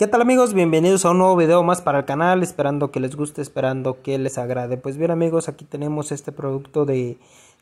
¿Qué tal amigos? Bienvenidos a un nuevo video más para el canal, esperando que les guste, esperando que les agrade. Pues bien amigos, aquí tenemos este producto de,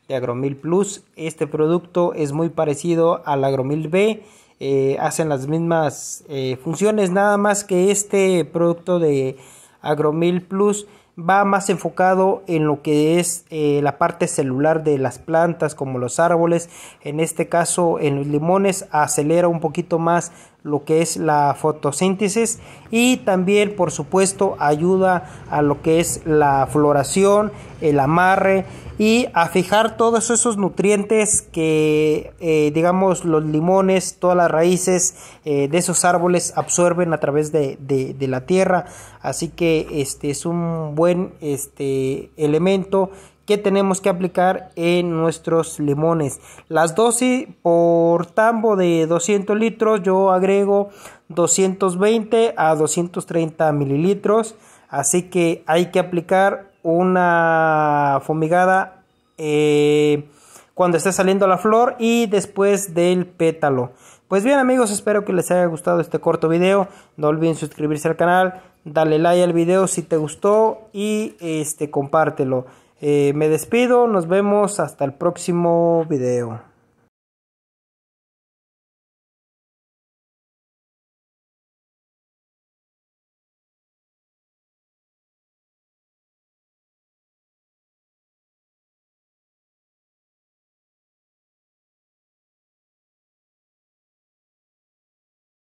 Agromil Plus. Este producto es muy parecido al Agromil B, eh, hacen las mismas eh, funciones, nada más que este producto de Agromil Plus va más enfocado en lo que es eh, la parte celular de las plantas como los árboles en este caso en los limones acelera un poquito más lo que es la fotosíntesis y también por supuesto ayuda a lo que es la floración el amarre y a fijar todos esos nutrientes que eh, digamos los limones todas las raíces eh, de esos árboles absorben a través de, de la tierra así que este es un buen este, elemento que tenemos que aplicar en nuestros limones. Las dosis por tambo de 200 litros yo agrego 220 a 230 mililitros. Así que hay que aplicar una fumigada eh, cuando esté saliendo la flor y después del pétalo. Pues bien amigos, espero que les haya gustado este corto video. No olviden suscribirse al canal, dale like al video si te gustó y este compártelo. Eh, me despido, nos vemos hasta el próximo video.